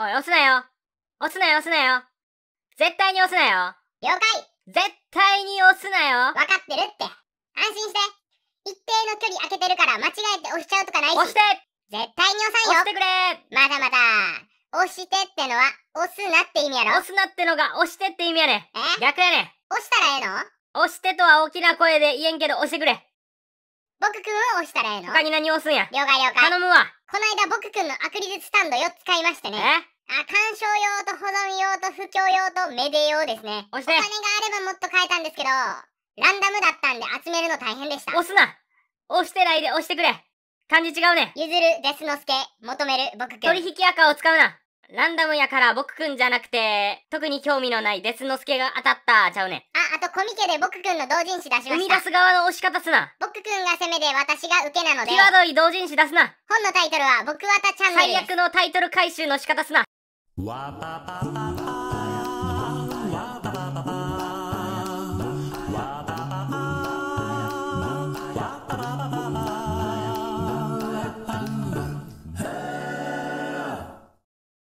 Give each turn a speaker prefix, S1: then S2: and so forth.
S1: おい、押すなよ押すなよ、押すなよ絶対に押すなよ了解絶対に押すなよ分かってるって安心して一定の距離空けてるから間違えて押しちゃうとかないし押して絶対に押さんよ押してくれまだまだ押してってのは押すなって意味やろ押すなってのが押してって意味やねえ逆やね押したらええの押してとは大きな声で言えんけど押してくれ僕くんを押したらええの他に何押すんや了解了解頼むわこの間僕くんのアクリルスタンド4つ買いましてね。あ、観賞用と保存用と布教用とメデ用ですね。押して。お金があればもっと買えたんですけど、ランダムだったんで集めるの大変でした。押すな押してないで押してくれ漢字違うね。譲る、デスのすけ、求める、僕くん。取引赤を使うなランダムやから僕くんじゃなくて、特に興味のないデスのすけが当たった、ちゃうね。あとコミケで僕くんの同人誌出しました。生み出す側の押し方すな。僕くんが攻めで私が受けなので。際どい同人誌出すな。本のタイトルは僕わたチャンネル。最悪のタイトル回収の仕方すな。わぱぱぱぱ。わぱぱぱ。わぱぱぱ。